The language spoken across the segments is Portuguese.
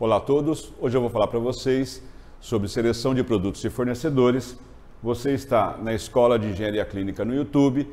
Olá a todos, hoje eu vou falar para vocês sobre seleção de produtos e fornecedores. Você está na Escola de Engenharia Clínica no YouTube,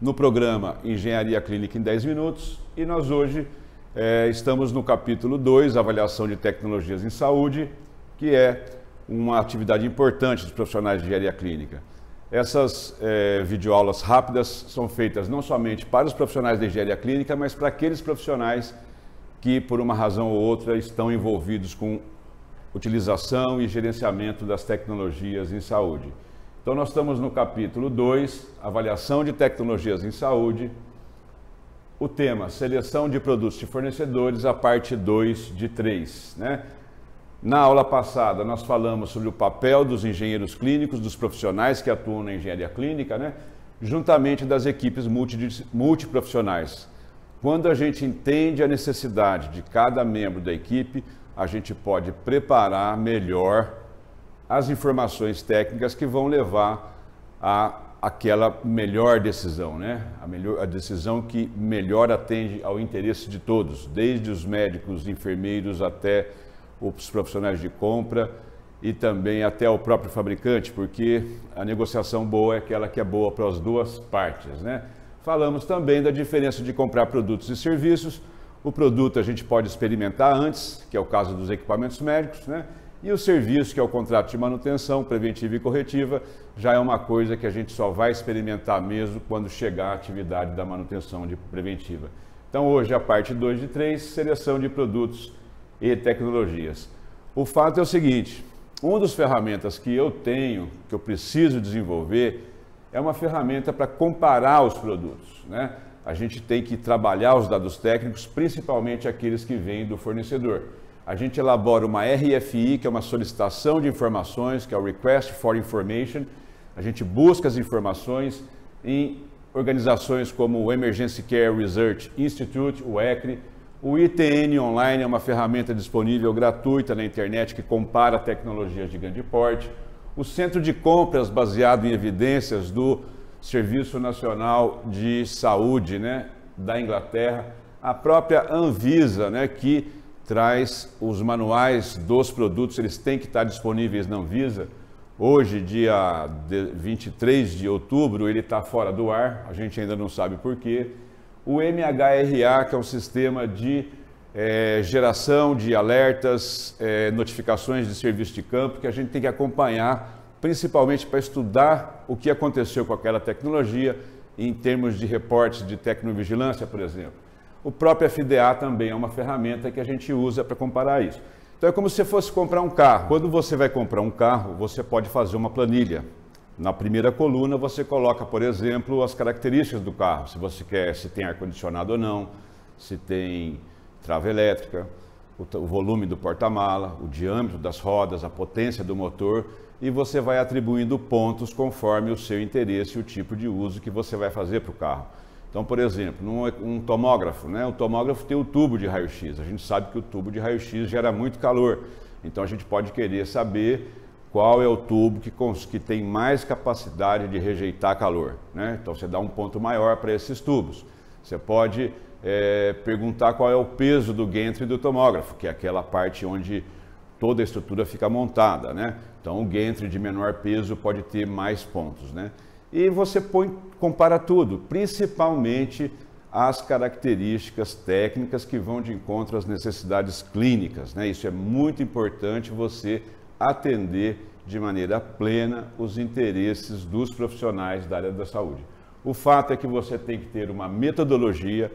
no programa Engenharia Clínica em 10 Minutos e nós hoje é, estamos no capítulo 2, Avaliação de Tecnologias em Saúde, que é uma atividade importante dos profissionais de engenharia clínica. Essas é, videoaulas rápidas são feitas não somente para os profissionais de engenharia clínica, mas para aqueles profissionais que, por uma razão ou outra, estão envolvidos com utilização e gerenciamento das tecnologias em saúde. Então, nós estamos no capítulo 2, avaliação de tecnologias em saúde, o tema seleção de produtos e fornecedores, a parte 2 de 3. Né? Na aula passada, nós falamos sobre o papel dos engenheiros clínicos, dos profissionais que atuam na engenharia clínica, né? juntamente das equipes multiprofissionais quando a gente entende a necessidade de cada membro da equipe, a gente pode preparar melhor as informações técnicas que vão levar a aquela melhor decisão, né? A, melhor, a decisão que melhor atende ao interesse de todos, desde os médicos, enfermeiros até os profissionais de compra e também até o próprio fabricante, porque a negociação boa é aquela que é boa para as duas partes, né? Falamos também da diferença de comprar produtos e serviços. O produto a gente pode experimentar antes, que é o caso dos equipamentos médicos, né? E o serviço, que é o contrato de manutenção preventiva e corretiva, já é uma coisa que a gente só vai experimentar mesmo quando chegar a atividade da manutenção de preventiva. Então, hoje a parte 2 de 3, seleção de produtos e tecnologias. O fato é o seguinte: uma das ferramentas que eu tenho, que eu preciso desenvolver, é uma ferramenta para comparar os produtos. Né? A gente tem que trabalhar os dados técnicos, principalmente aqueles que vêm do fornecedor. A gente elabora uma RFI, que é uma solicitação de informações, que é o Request for Information. A gente busca as informações em organizações como o Emergency Care Research Institute, o ECRE. O ITN Online é uma ferramenta disponível gratuita na internet que compara tecnologias de grande porte o Centro de Compras baseado em evidências do Serviço Nacional de Saúde né, da Inglaterra, a própria Anvisa, né, que traz os manuais dos produtos, eles têm que estar disponíveis na Anvisa. Hoje, dia 23 de outubro, ele está fora do ar, a gente ainda não sabe porquê. O MHRA, que é um sistema de é, geração de alertas, é, notificações de serviço de campo que a gente tem que acompanhar, principalmente para estudar o que aconteceu com aquela tecnologia em termos de reportes de tecnovigilância, por exemplo. O próprio FDA também é uma ferramenta que a gente usa para comparar isso. Então é como se fosse comprar um carro. Quando você vai comprar um carro, você pode fazer uma planilha. Na primeira coluna você coloca, por exemplo, as características do carro, se você quer, se tem ar condicionado ou não, se tem trava elétrica, o, o volume do porta-mala, o diâmetro das rodas, a potência do motor e você vai atribuindo pontos conforme o seu interesse e o tipo de uso que você vai fazer para o carro. Então, por exemplo, um, um tomógrafo, né? O tomógrafo tem o tubo de raio-x. A gente sabe que o tubo de raio-x gera muito calor. Então, a gente pode querer saber qual é o tubo que, que tem mais capacidade de rejeitar calor, né? Então, você dá um ponto maior para esses tubos. Você pode é, perguntar qual é o peso do gantry do tomógrafo, que é aquela parte onde toda a estrutura fica montada, né? Então o gantry de menor peso pode ter mais pontos, né? E você põe, compara tudo, principalmente as características técnicas que vão de encontro às necessidades clínicas, né? Isso é muito importante você atender de maneira plena os interesses dos profissionais da área da saúde. O fato é que você tem que ter uma metodologia,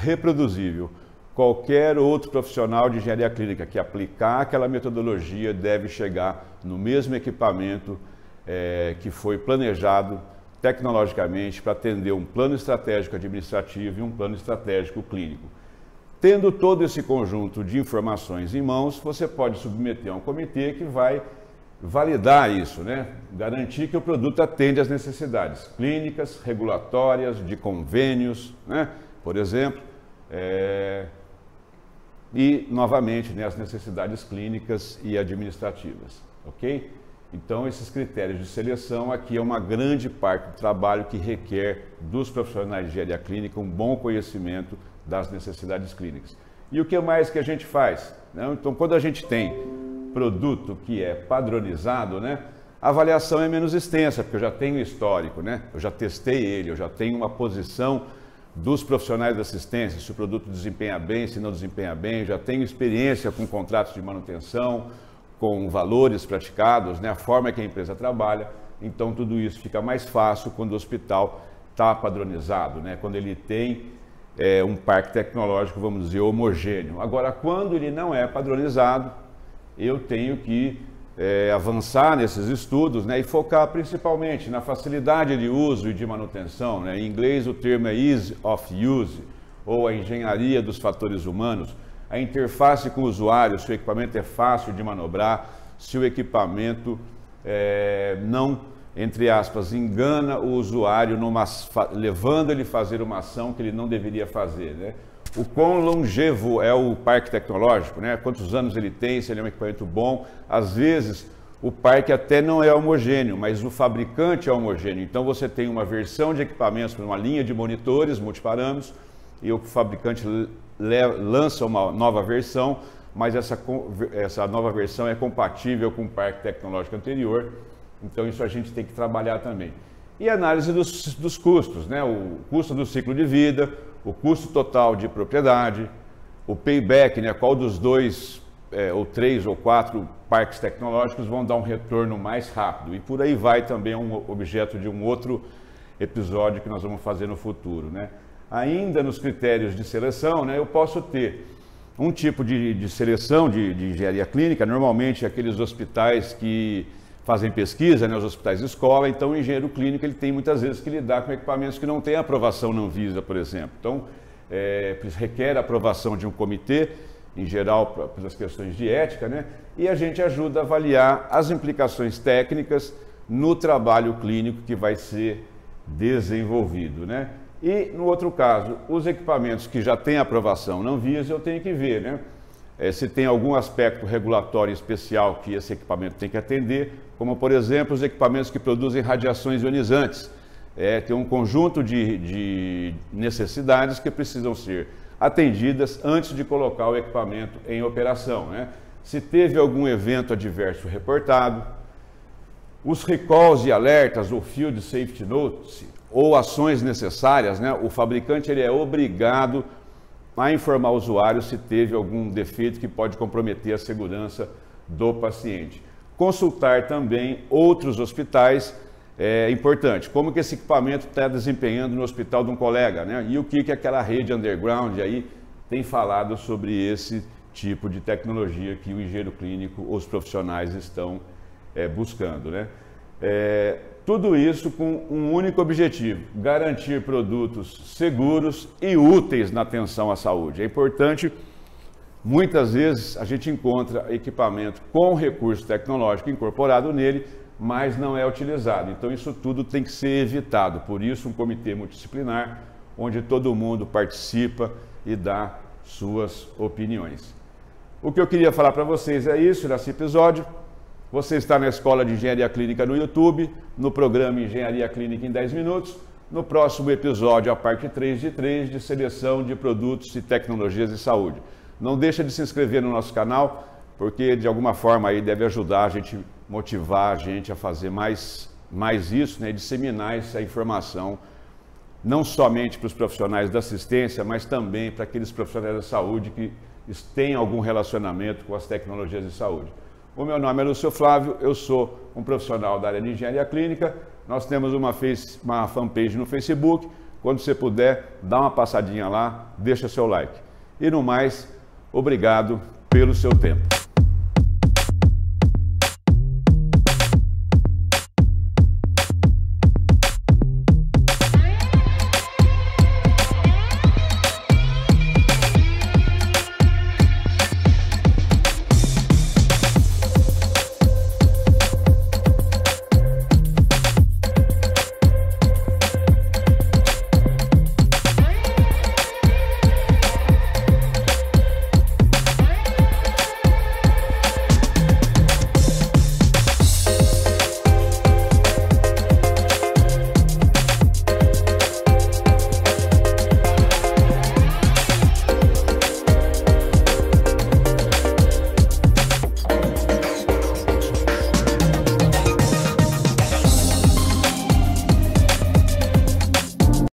reproduzível. Qualquer outro profissional de engenharia clínica que aplicar aquela metodologia deve chegar no mesmo equipamento é, que foi planejado tecnologicamente para atender um plano estratégico administrativo e um plano estratégico clínico. Tendo todo esse conjunto de informações em mãos, você pode submeter a um comitê que vai validar isso, né? garantir que o produto atende às necessidades clínicas, regulatórias, de convênios, né? por exemplo. É... E, novamente, né, as necessidades clínicas e administrativas, ok? Então, esses critérios de seleção aqui é uma grande parte do trabalho que requer dos profissionais de área clínica um bom conhecimento das necessidades clínicas. E o que mais que a gente faz? Então, quando a gente tem produto que é padronizado, né, a avaliação é menos extensa, porque eu já tenho histórico, né? eu já testei ele, eu já tenho uma posição dos profissionais de assistência, se o produto desempenha bem, se não desempenha bem, já tenho experiência com contratos de manutenção, com valores praticados, né, a forma que a empresa trabalha. Então, tudo isso fica mais fácil quando o hospital está padronizado, né, quando ele tem é, um parque tecnológico, vamos dizer, homogêneo. Agora, quando ele não é padronizado, eu tenho que é, avançar nesses estudos né, e focar principalmente na facilidade de uso e de manutenção. Né? Em inglês, o termo é ease of use, ou a engenharia dos fatores humanos. A interface com o usuário, se o equipamento é fácil de manobrar, se o equipamento é, não, entre aspas, engana o usuário, numa, levando ele a fazer uma ação que ele não deveria fazer. Né? o quão longevo é o parque tecnológico, né? quantos anos ele tem, se ele é um equipamento bom. Às vezes, o parque até não é homogêneo, mas o fabricante é homogêneo. Então, você tem uma versão de equipamentos, uma linha de monitores multiparâmetros, e o fabricante lança uma nova versão, mas essa, essa nova versão é compatível com o parque tecnológico anterior. Então, isso a gente tem que trabalhar também e análise dos, dos custos, né? o custo do ciclo de vida, o custo total de propriedade, o payback, né? qual dos dois, é, ou três ou quatro parques tecnológicos vão dar um retorno mais rápido. E por aí vai também um objeto de um outro episódio que nós vamos fazer no futuro. Né? Ainda nos critérios de seleção, né, eu posso ter um tipo de, de seleção de, de engenharia clínica, normalmente aqueles hospitais que fazem pesquisa nos né, Os hospitais de escola, então o engenheiro clínico ele tem muitas vezes que lidar com equipamentos que não têm aprovação não visa, por exemplo. Então, é, requer a aprovação de um comitê, em geral pelas questões de ética, né? e a gente ajuda a avaliar as implicações técnicas no trabalho clínico que vai ser desenvolvido. Né? E, no outro caso, os equipamentos que já têm aprovação não visa, eu tenho que ver, né? é, se tem algum aspecto regulatório especial que esse equipamento tem que atender, como, por exemplo, os equipamentos que produzem radiações ionizantes. É, tem um conjunto de, de necessidades que precisam ser atendidas antes de colocar o equipamento em operação. Né? Se teve algum evento adverso reportado, os recalls e alertas, ou field safety notice, ou ações necessárias, né? o fabricante ele é obrigado a informar o usuário se teve algum defeito que pode comprometer a segurança do paciente. Consultar também outros hospitais é importante. Como que esse equipamento está desempenhando no hospital de um colega, né? E o que, que aquela rede underground aí tem falado sobre esse tipo de tecnologia que o engenheiro clínico, os profissionais estão é, buscando, né? É, tudo isso com um único objetivo: garantir produtos seguros e úteis na atenção à saúde. É importante, muitas vezes, a gente encontra equipamento com recurso tecnológico incorporado nele, mas não é utilizado. Então, isso tudo tem que ser evitado. Por isso, um comitê multidisciplinar, onde todo mundo participa e dá suas opiniões. O que eu queria falar para vocês é isso nesse episódio. Você está na Escola de Engenharia Clínica no YouTube, no programa Engenharia Clínica em 10 Minutos. No próximo episódio, a parte 3 de 3 de seleção de produtos e tecnologias de saúde. Não deixa de se inscrever no nosso canal, porque de alguma forma aí deve ajudar a gente, motivar a gente a fazer mais, mais isso, né? disseminar essa informação, não somente para os profissionais da assistência, mas também para aqueles profissionais da saúde que têm algum relacionamento com as tecnologias de saúde. O meu nome é Lúcio Flávio, eu sou um profissional da área de engenharia clínica. Nós temos uma, face, uma fanpage no Facebook. Quando você puder, dá uma passadinha lá, deixa seu like. E no mais, obrigado pelo seu tempo.